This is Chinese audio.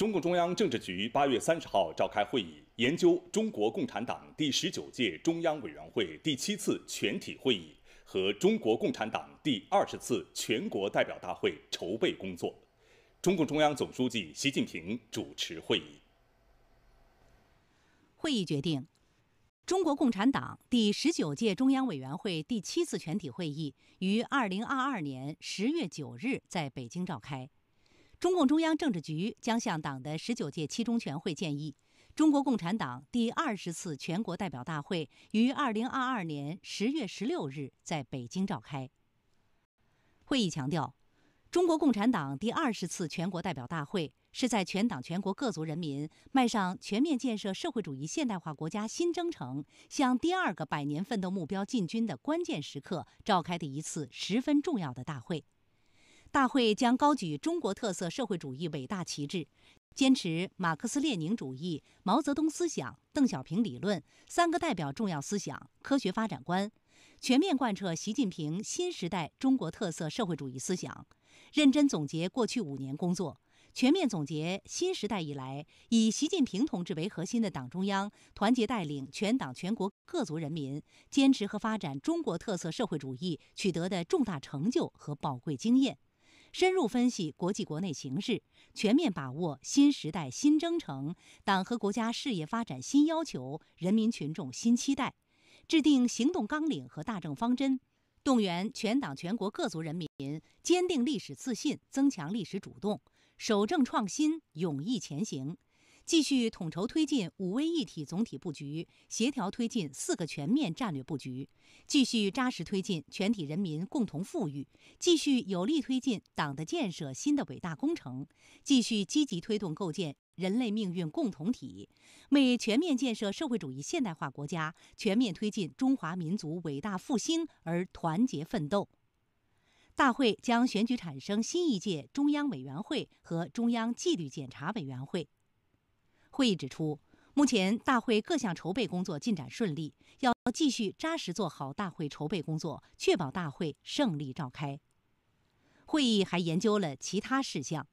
中共中央政治局八月三十号召开会议，研究中国共产党第十九届中央委员会第七次全体会议和中国共产党第二十次全国代表大会筹备工作。中共中央总书记习近平主持会议。会议决定，中国共产党第十九届中央委员会第七次全体会议于二零二二年十月九日在北京召开。中共中央政治局将向党的十九届七中全会建议，中国共产党第二十次全国代表大会于二零二二年十月十六日在北京召开。会议强调，中国共产党第二十次全国代表大会是在全党全国各族人民迈上全面建设社会主义现代化国家新征程、向第二个百年奋斗目标进军的关键时刻召开的一次十分重要的大会。大会将高举中国特色社会主义伟大旗帜，坚持马克思列宁主义、毛泽东思想、邓小平理论“三个代表”重要思想、科学发展观，全面贯彻习近平新时代中国特色社会主义思想，认真总结过去五年工作，全面总结新时代以来以习近平同志为核心的党中央团结带领全党全国各族人民坚持和发展中国特色社会主义取得的重大成就和宝贵经验。深入分析国际国内形势，全面把握新时代新征程党和国家事业发展新要求、人民群众新期待，制定行动纲领和大政方针，动员全党全国各族人民坚定历史自信，增强历史主动，守正创新，勇毅前行。继续统筹推进“五位一体”总体布局，协调推进“四个全面”战略布局，继续扎实推进全体人民共同富裕，继续有力推进党的建设新的伟大工程，继续积极推动构建人类命运共同体，为全面建设社会主义现代化国家、全面推进中华民族伟大复兴而团结奋斗。大会将选举产生新一届中央委员会和中央纪律检查委员会。会议指出，目前大会各项筹备工作进展顺利，要继续扎实做好大会筹备工作，确保大会胜利召开。会议还研究了其他事项。